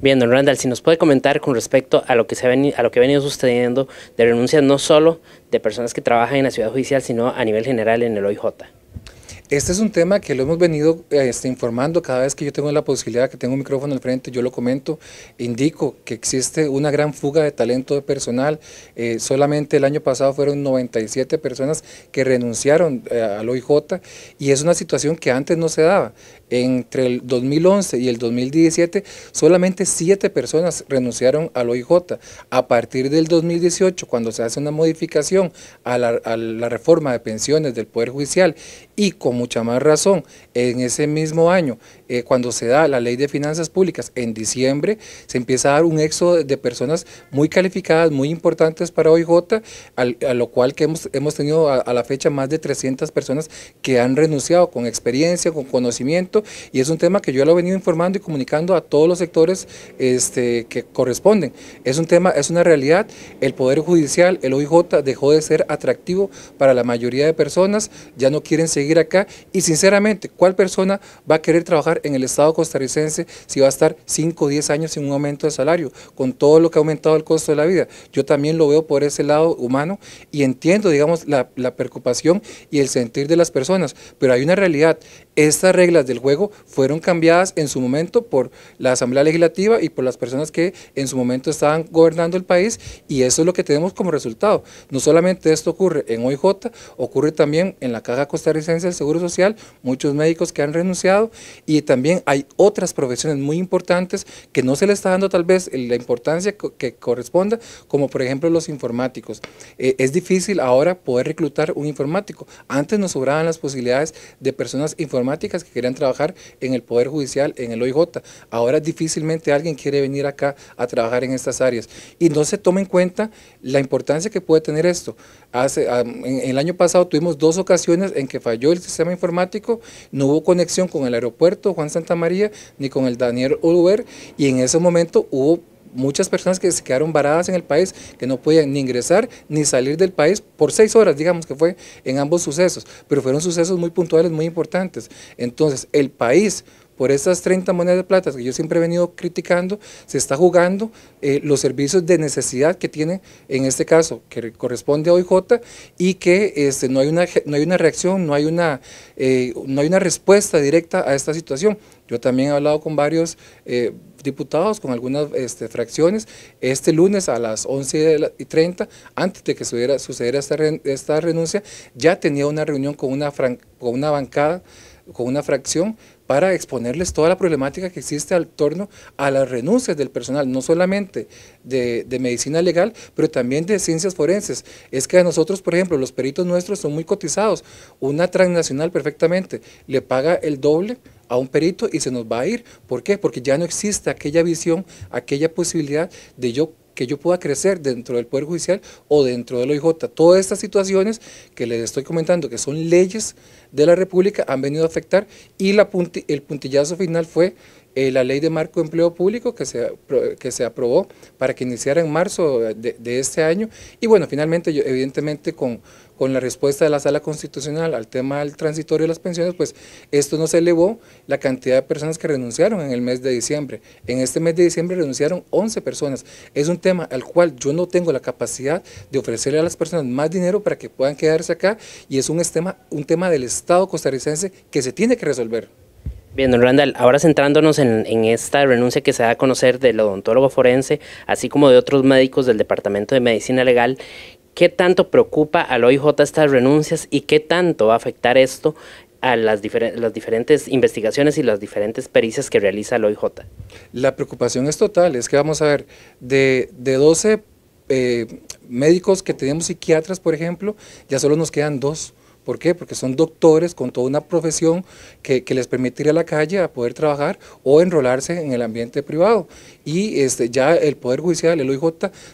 Bien, don Randall, si nos puede comentar con respecto a lo que se a lo que ha venido sucediendo de renuncias no solo de personas que trabajan en la ciudad judicial, sino a nivel general en el OIJ. Este es un tema que lo hemos venido este, informando cada vez que yo tengo la posibilidad, que tengo un micrófono al frente, yo lo comento, indico que existe una gran fuga de talento de personal. Eh, solamente el año pasado fueron 97 personas que renunciaron eh, al OIJ y es una situación que antes no se daba. Entre el 2011 y el 2017 solamente 7 personas renunciaron al OIJ. A partir del 2018, cuando se hace una modificación a la reforma de pensiones del Poder Judicial y con mucha más razón en ese mismo año, eh, cuando se da la ley de finanzas públicas en diciembre, se empieza a dar un éxodo de personas muy calificadas, muy importantes para OIJ, al, a lo cual que hemos, hemos tenido a, la fecha más de 300 personas que han renunciado con experiencia, con conocimiento, y es un tema que yo lo he venido informando y comunicando a todos los sectores este, que corresponden. Es un tema, es una realidad, el Poder Judicial, el OIJ dejó de ser atractivo para la mayoría de personas, ya no quieren seguir seguir acá y sinceramente, ¿cuál persona va a querer trabajar en el Estado costarricense si va a estar 5 o 10 años sin un aumento de salario, con todo lo que ha aumentado el costo de la vida? Yo también lo veo por ese lado humano y entiendo, digamos, la, la preocupación y el sentir de las personas, pero hay una realidad, estas reglas del juego fueron cambiadas en su momento por la Asamblea Legislativa y por las personas que en su momento estaban gobernando el país y eso es lo que tenemos como resultado. No solamente esto ocurre en OIJ, ocurre también en la Caja Costarricense del Seguro Social, muchos médicos que han renunciado y también hay otras profesiones muy importantes que no se le está dando tal vez la importancia que corresponda, como por ejemplo los informáticos. Eh, es difícil ahora poder reclutar un informático. Antes nos sobraban las posibilidades de personas informáticas que querían trabajar en el Poder Judicial, en el OIJ. Ahora difícilmente alguien quiere venir acá a trabajar en estas áreas. Y no se toma en cuenta la importancia que puede tener esto. Hace, en el año pasado tuvimos dos ocasiones en que falló el sistema informático, no hubo conexión con el aeropuerto Juan Santa María ni con el Daniel Uber y en ese momento hubo muchas personas que se quedaron varadas en el país, que no podían ni ingresar ni salir del país por seis horas, digamos que fue en ambos sucesos, pero fueron sucesos muy puntuales, muy importantes. Entonces, el país por esas 30 monedas de plata que yo siempre he venido criticando, se está jugando eh, los servicios de necesidad que tiene, en este caso, que corresponde a OIJ, y que este, no, hay una, no hay una reacción, no hay una, eh, no hay una respuesta directa a esta situación. Yo también he hablado con varios eh, diputados, con algunas este, fracciones, este lunes a las 11 y 30, antes de que sucediera, esta, esta, renuncia, ya tenía una reunión con una, con una bancada, con una fracción, para exponerles toda la problemática que existe al torno a las renuncias del personal, no solamente de, medicina legal, pero también de ciencias forenses. Es que a nosotros, por ejemplo, los peritos nuestros son muy cotizados. Una transnacional perfectamente le paga el doble a un perito y se nos va a ir. ¿Por qué? Porque ya no existe aquella visión, aquella posibilidad de yo que yo pueda crecer dentro del Poder Judicial o dentro del OIJ. Todas estas situaciones que les estoy comentando, que son leyes de la República, han venido a afectar y el puntillazo final fue eh, la ley de marco de empleo público que se, que se aprobó para que iniciara en marzo de, este año. Y bueno, finalmente, evidentemente, con, con la respuesta de la Sala Constitucional al tema del transitorio de las pensiones, pues esto no se elevó la cantidad de personas que renunciaron en el mes de diciembre. En este mes de diciembre renunciaron 11 personas. Es un tema al cual yo no tengo la capacidad de ofrecerle a las personas más dinero para que puedan quedarse acá y es un, tema, un tema del Estado costarricense que se tiene que resolver. Bien, don Randall, ahora centrándonos en, esta renuncia que se da a conocer del odontólogo forense, así como de otros médicos del Departamento de Medicina Legal, ¿Qué tanto preocupa a OIJ estas renuncias y qué tanto va a afectar esto a las, diferentes investigaciones y las diferentes pericias que realiza el OIJ? La preocupación es total, es que vamos a ver, de, de 12 eh, médicos que tenemos psiquiatras, por ejemplo, ya solo nos quedan dos. ¿Por qué? Porque son doctores con toda una profesión que, les permite ir a la calle a poder trabajar o enrolarse en el ambiente privado. Y este, ya el Poder Judicial, el OIJ,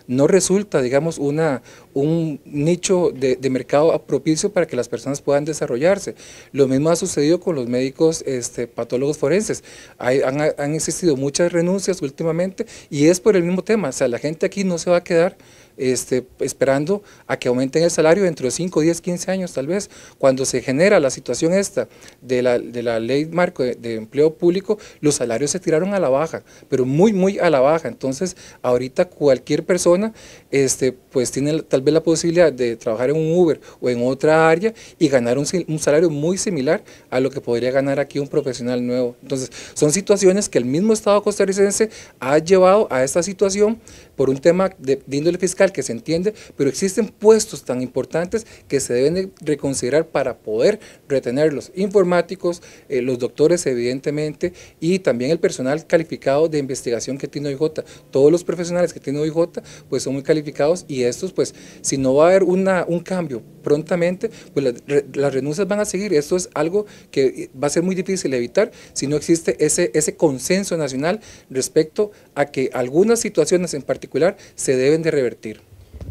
no resulta, digamos, una, un nicho de, mercado propicio para que las personas puedan desarrollarse. Lo mismo ha sucedido con los médicos este, patólogos forenses. han existido muchas renuncias últimamente y es por el mismo tema. O sea, la gente aquí no se va a quedar este, esperando a que aumenten el salario dentro de 5, 10, 15 años tal vez. Cuando se genera la situación esta de la, de la ley marco de, empleo público, los salarios se tiraron a la baja, pero muy, muy a la baja. Entonces, ahorita cualquier persona este, pues tiene tal vez la posibilidad de trabajar en un Uber o en otra área y ganar un salario muy similar a lo que podría ganar aquí un profesional nuevo. Entonces, son situaciones que el mismo Estado costarricense ha llevado a esta situación por un tema de, índole fiscal que se entiende, pero existen puestos tan importantes que se deben reconsiderar para poder retener los informáticos, eh, los doctores evidentemente y también el personal calificado de investigación que tiene OIJ. Todos los profesionales que tiene OIJ pues son muy calificados y estos pues si no va a haber una, un cambio prontamente, pues las, renuncias van a seguir. Esto es algo que va a ser muy difícil evitar si no existe ese, ese consenso nacional respecto a que algunas situaciones en particular se deben de revertir.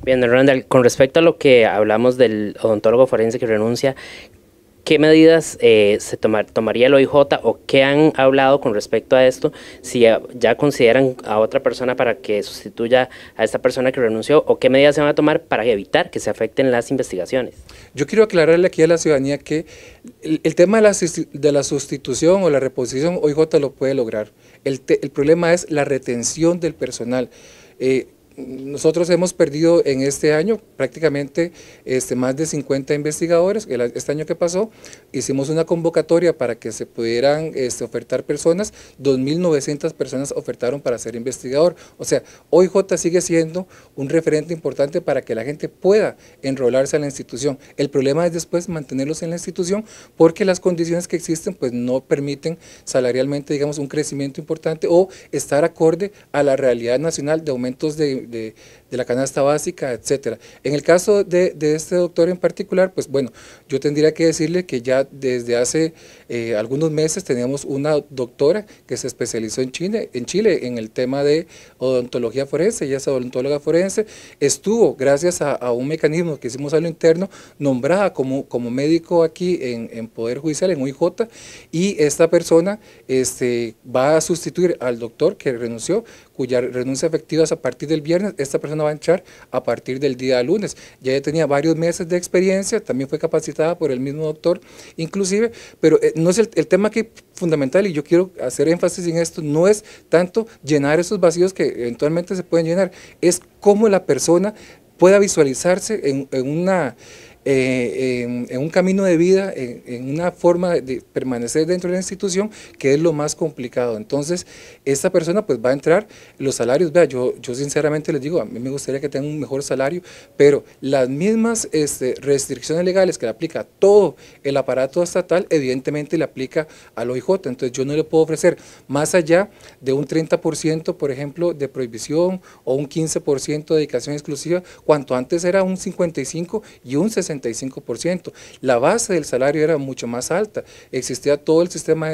Bien, Randall, con respecto a lo que hablamos del odontólogo forense que renuncia, ¿Qué medidas eh, se tomaría el OIJ o qué han hablado con respecto a esto? Si ya, consideran a otra persona para que sustituya a esta persona que renunció o qué medidas se van a tomar para evitar que se afecten las investigaciones. Yo quiero aclararle aquí a la ciudadanía que el, tema de la, sustitución o la reposición OIJ lo puede lograr. El, problema es la retención del personal. Eh, nosotros hemos perdido en este año prácticamente este, más de 50 investigadores. este año que pasó hicimos una convocatoria para que se pudieran este, ofertar personas. 2.900 personas ofertaron para ser investigador. O sea, hoy J sigue siendo un referente importante para que la gente pueda enrolarse a la institución. El problema es después mantenerlos en la institución porque las condiciones que existen pues no permiten salarialmente, digamos, un crecimiento importante o estar acorde a la realidad nacional de aumentos de the de la canasta básica, etcétera. En el caso de, este doctor en particular, pues bueno, yo tendría que decirle que ya desde hace eh, algunos meses tenemos una doctora que se especializó en Chile, en el tema de odontología forense, ella es odontóloga forense, estuvo gracias a, un mecanismo que hicimos a lo interno, nombrada como, como médico aquí en, Poder Judicial, en UIJ, y esta persona este, va a sustituir al doctor que renunció, cuya renuncia efectiva es a partir del viernes, esta persona a avanzar a partir del día lunes. Ya ella tenía varios meses de experiencia, también fue capacitada por el mismo doctor, inclusive, pero eh, no es el, tema que fundamental y yo quiero hacer énfasis en esto, no es tanto llenar esos vacíos que eventualmente se pueden llenar, es cómo la persona pueda visualizarse en una eh, en, un camino de vida, en, una forma de, permanecer dentro de la institución, que es lo más complicado. Entonces, esta persona pues va a entrar, los salarios, vea, yo, yo sinceramente les digo, a mí me gustaría que tenga un mejor salario, pero las mismas este, restricciones legales que le aplica todo el aparato estatal, evidentemente le aplica al OIJ. Entonces, yo no le puedo ofrecer más allá de un 30%, por ejemplo, de prohibición o un 15% de dedicación exclusiva, cuanto antes era un 55 y un 60 la base del salario era mucho más alta. Existía todo el sistema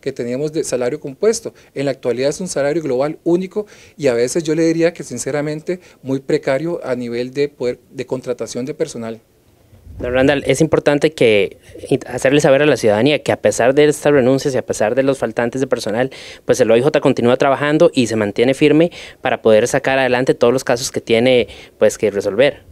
que teníamos de salario compuesto. En la actualidad es un salario global único y a veces yo le diría que sinceramente muy precario a nivel de poder de contratación de personal. Don Randall, es importante que hacerle saber a la ciudadanía que a pesar de estas renuncias y a pesar de los faltantes de personal, pues el OIJ continúa trabajando y se mantiene firme para poder sacar adelante todos los casos que tiene pues que resolver.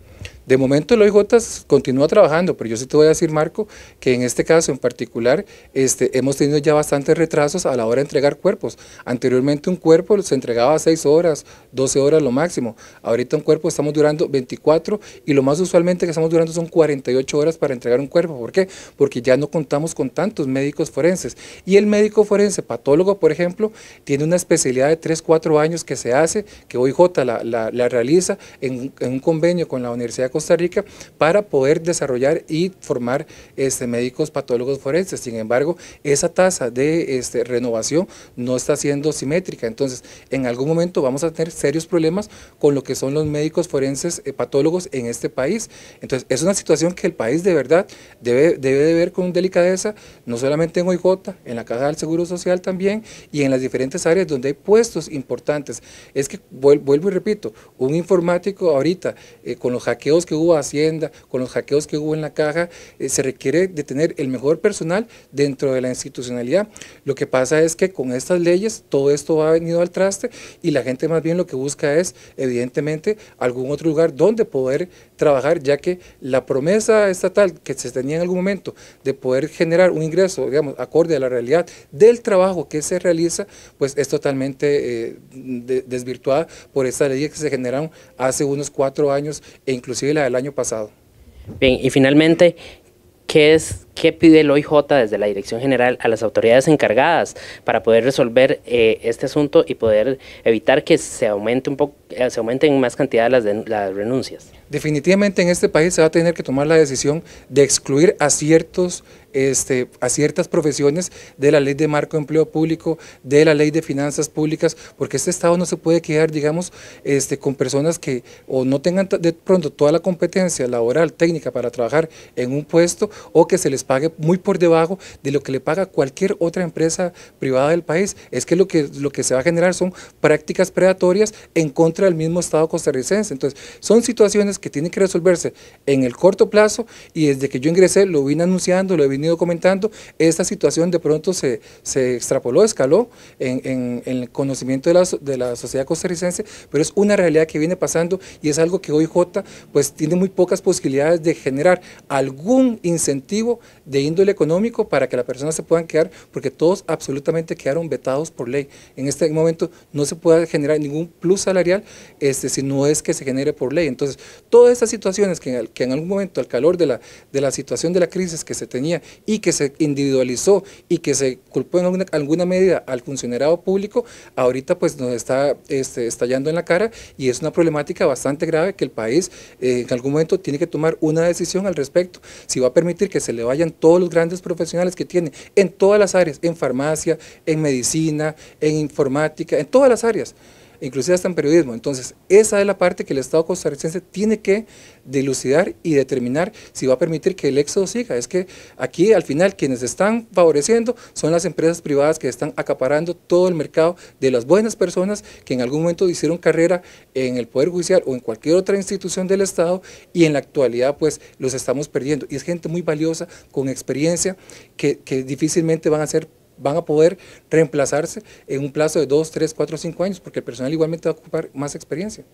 De momento el OIJ continúa trabajando, pero yo sí te voy a decir, Marco, que en este caso en particular este, hemos tenido ya bastantes retrasos a la hora de entregar cuerpos. Anteriormente un cuerpo se entregaba 6 horas, 12 horas lo máximo. Ahorita un cuerpo estamos durando 24 y lo más usualmente que estamos durando son 48 horas para entregar un cuerpo. ¿Por qué? Porque ya no contamos con tantos médicos forenses. Y el médico forense, patólogo, por ejemplo, tiene una especialidad de 3, 4 años que se hace, que OIJ la, la, realiza en, un convenio con la Universidad Costa Rica para poder desarrollar y formar este, médicos patólogos forenses. Sin embargo, esa tasa de este, renovación no está siendo simétrica. Entonces, en algún momento vamos a tener serios problemas con lo que son los médicos forenses eh, patólogos en este país. Entonces, es una situación que el país de verdad debe, debe de ver con delicadeza, no solamente en OIJ, en la Caja del Seguro Social también y en las diferentes áreas donde hay puestos importantes. Es que, vuelvo y repito, un informático ahorita eh, con los hackeos que hubo Hacienda, con los hackeos que hubo en la caja, eh, se requiere de tener el mejor personal dentro de la institucionalidad. Lo que pasa es que con estas leyes todo esto ha venido al traste y la gente más bien lo que busca es, evidentemente, algún otro lugar donde poder trabajar, ya que la promesa estatal que se tenía en algún momento de poder generar un ingreso, digamos, acorde a la realidad del trabajo que se realiza, pues es totalmente eh, desvirtuada por estas ley que se generaron hace unos cuatro años e inclusive la del año pasado. Bien, y finalmente, ¿qué es ¿Qué pide el OIJ desde la Dirección General a las autoridades encargadas para poder resolver eh, este asunto y poder evitar que se aumente un poco, eh, se aumenten más cantidad las, de, las renuncias? Definitivamente en este país se va a tener que tomar la decisión de excluir a ciertos este, a ciertas profesiones de la ley de marco de empleo público, de la ley de finanzas públicas, porque este Estado no se puede quedar, digamos, este, con personas que o no tengan de pronto toda la competencia laboral, técnica para trabajar en un puesto o que se les pague muy por debajo de lo que le paga cualquier otra empresa privada del país. Es que lo que, lo que se va a generar son prácticas predatorias en contra del mismo Estado costarricense. Entonces, son situaciones que tienen que resolverse en el corto plazo y desde que yo ingresé lo vine anunciando, lo he venido comentando, esta situación de pronto se, extrapoló, escaló en, el conocimiento de la, de la sociedad costarricense, pero es una realidad que viene pasando y es algo que hoy J pues tiene muy pocas posibilidades de generar algún incentivo de índole económico para que las personas se puedan quedar, porque todos absolutamente quedaron vetados por ley. En este momento no se puede generar ningún plus salarial este, si no es que se genere por ley. Entonces, todas estas situaciones que, que en, algún momento, al calor de la, de la situación de la crisis que se tenía y que se individualizó y que se culpó en alguna, medida al funcionario público, ahorita pues nos está este, estallando en la cara y es una problemática bastante grave que el país eh, en algún momento tiene que tomar una decisión al respecto, si va a permitir que se le vayan todos los grandes profesionales que tiene, en todas las áreas, en farmacia, en medicina, en informática, en todas las áreas inclusive hasta en periodismo. Entonces, esa es la parte que el Estado costarricense tiene que dilucidar y determinar si va a permitir que el éxodo siga. Es que aquí, al final, quienes están favoreciendo son las empresas privadas que están acaparando todo el mercado de las buenas personas que en algún momento hicieron carrera en el Poder Judicial o en cualquier otra institución del Estado y en la actualidad, pues, los estamos perdiendo. Y es gente muy valiosa, con experiencia, que, que difícilmente van a ser van a poder reemplazarse en un plazo de 2, 3, 4, 5 años, porque el personal igualmente va a ocupar más experiencia.